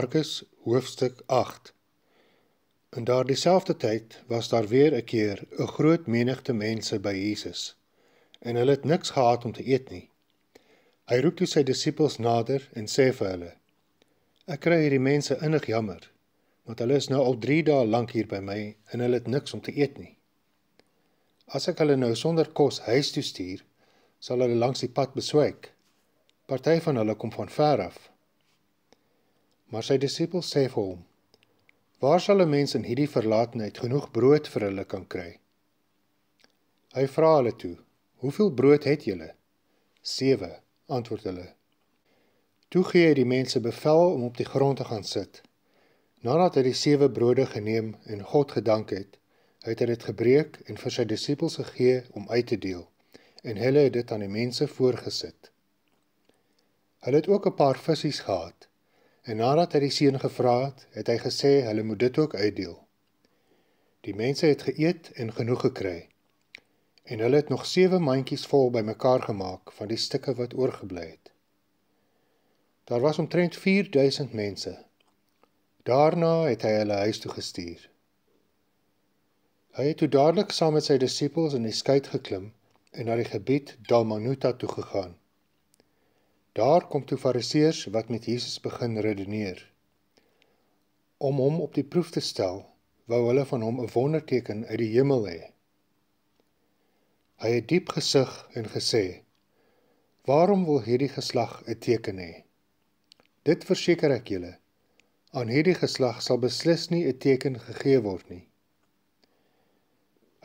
Markus hoofstuk 8 In daardie selfde tyd was daar weer 'n keer 'n groot menigte mense by Jesus en hulle het niks gehad om te eet nie. Hy roep toe sy disippels nader en sê vir hulle: "Ek kry hierdie mense innig jammer, want hulle is nou al 3 dae lank hier by my en hulle het niks om te eet nie. As ek hulle nou sonder kos huis toe stuur, sal hulle langs die pad beswyk. Party van hulle kom van ver af." Maar sy disippels sê vir hom: "Waar sal 'n mens in hierdie verlaatheid genoeg brood vir hulle kan kry?" Hy vra hulle toe: "Hoeveel brood het julle?" "Sewe," antwoord hulle. Toe gee hy die mense bevel om op die grond te gaan sit. Nadat hy die sewe brode geneem en God gedank het, het hy dit gebreek en vir sy disippels gegee om uit te deel, en hulle het dit aan die mense voorgesit. Hulle het ook 'n paar visse gehad. En nadat hy die seun gevra het, het hy gesê hulle moet dit ook uitdeel. Die mense het geëet en genoeg gekry. En hulle het nog 7 mandjies vol bymekaar gemaak van die stukke wat oorgebly het. Daar was omtrent 4000 mense. Daarna het hy hulle huis toe gestuur. Hy het toe dadelik saam met sy disippels in die skei geklim en na die gebied Dalmanuta toe gegaan. Daar kom toe fariseërs wat met Jesus begin redeneer. Om hom op die proef te stel, wou hulle van hom 'n wonderteken uit die hemel hê. Hy het diep gesug en gesê: "Waarom wil hierdie geslag 'n teken hê? Dit verseker ek julle, aan hierdie geslag sal beslis nie 'n teken gegee word nie."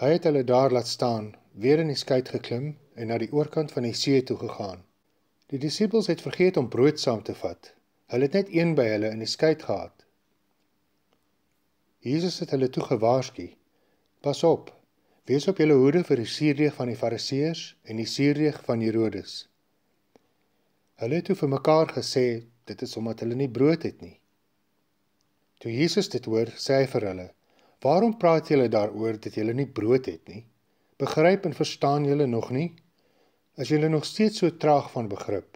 Hy het hulle daar laat staan, weer in die skei geklim en na die oorkant van die see toe gegaan. Die disippels het vergeet om brood saam te vat. Hulle het net een by hulle in die skei gehad. Jesus het hulle toe gewaarsku: Pas op. Wees op julle hoede vir die suurreeg van die Fariseërs en die suurreeg van Herodes. Hulle het toe vir mekaar gesê: Dit is omdat hulle nie brood het nie. Toe Jesus dit hoor, sê hy vir hulle: "Waarom praat julle daaroor dat julle nie brood het nie? Begryp en verstaan julle nog nie?" as julle nog steeds so traag van begrip?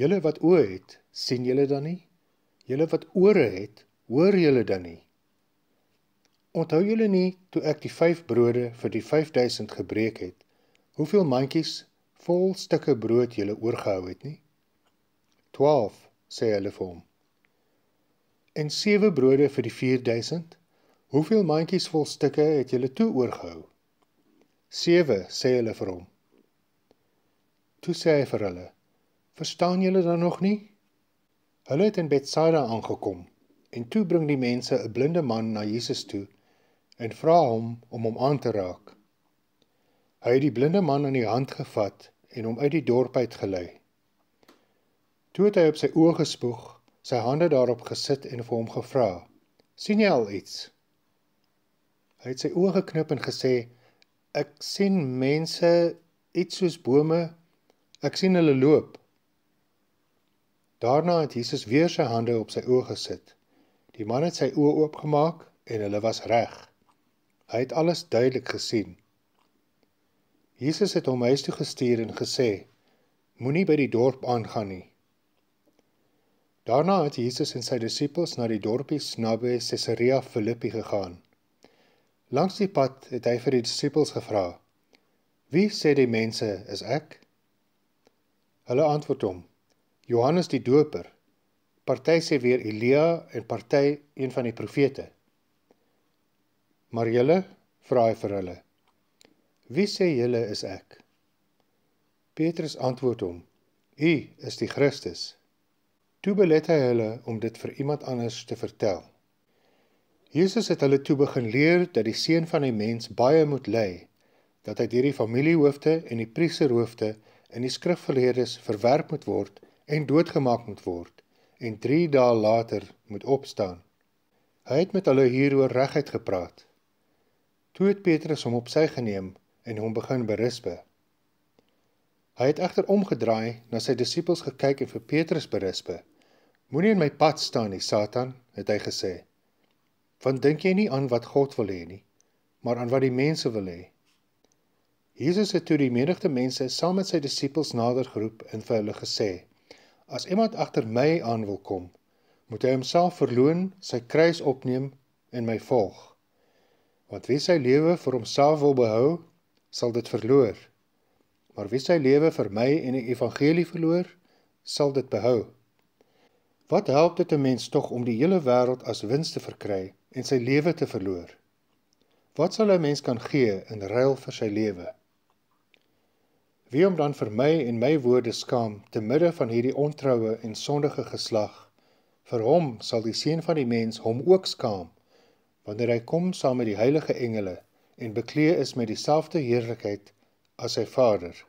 Julle wat oë het, sien julle dan nie? Julle wat ore het, hoor julle dan nie? Onthou julle nie toe ek die 5 brode vir die 5000 gebreek het, hoeveel mandjies vol stukke brood julle oorgehou het nie? 12 sê hulle vir hom. En 7 brode vir die 4000, hoeveel mandjies vol stukke het julle toe oorgehou? 7 sê hulle vir hom. Toe sê hy vir hulle: "Verstaan julle dan nog nie?" Hulle het in Betsaida aangekom en toe bring die mense 'n blinde man na Jesus toe en vra hom om hom aan te raak. Hy het die blinde man aan die hand gevat en hom uit die dorp uit gelei. Toe het hy op sy oë gespoeg, sy hande daarop gesit en vir hom gevra: "Sien jy al iets?" Hy het sy oë geknip en gesê: "Ek sien mense iets soos bome Ek sien hulle loop. Daarna het Jesus weer sy hande op sy oë gesit. Die man het sy oë oopgemaak en hulle was reg. Hy het alles duidelik gesien. Jesus het hom huis toe gestuur en gesê: Moenie by die dorp aangaan nie. Daarna het Jesus en sy disippels na die dorpie Snabe Caesarea Philippi gegaan. Langs die pad het hy vir die disippels gevra: "Wie sê die mense is ek?" Hulle antwoord hom: Johannes die Doper. Party sê weer Elia en party een van die profete. Maar julle vra hy vir hulle: Wie sê julle is ek? Petrus antwoord hom: U is die Christus. Toe belet hy hulle om dit vir iemand anders te vertel. Jesus het hulle toe begin leer dat die seun van die mens baie moet ly, dat hy deur die familiehoofde en die priesterhoofde in die skrifgeleerdes verwerp moet word en doodgemaak moet word en 3 dae later moet opstaan. Hy het met hulle hieroor reguit gepraat. Toe het Petrus hom op sy geneem en hom begin berispe. Hy het egter omgedraai na sy disippels gekyk en vir Petrus berispe. Moenie in my pad staan nie, Satan, het hy gesê. Want dink jy nie aan wat God wil hê nie, maar aan wat die mense wil hê? Jesus het toe die menigte mense saam met sy disippels nader geroep en vir hulle gesê: As iemand agter my aan wil kom, moet hy homself verloën, sy kruis opneem en my volg. Want wie sy lewe vir homself wil behou, sal dit verloor. Maar wie sy lewe vir my en die evangelie verloor, sal dit behou. Wat help dit 'n mens tog om die hele wêreld as wins te verkry en sy lewe te verloor? Wat sal 'n mens kan gee in ruil vir sy lewe? Wie om dan vir my en my woorde skaam te midde van hierdie ontroue en sondige geslag? Vir hom sal die seun van die mens hom ook skaam wanneer hy kom saam met die heilige engele en bekleë is met dieselfde heerlikheid as sy Vader.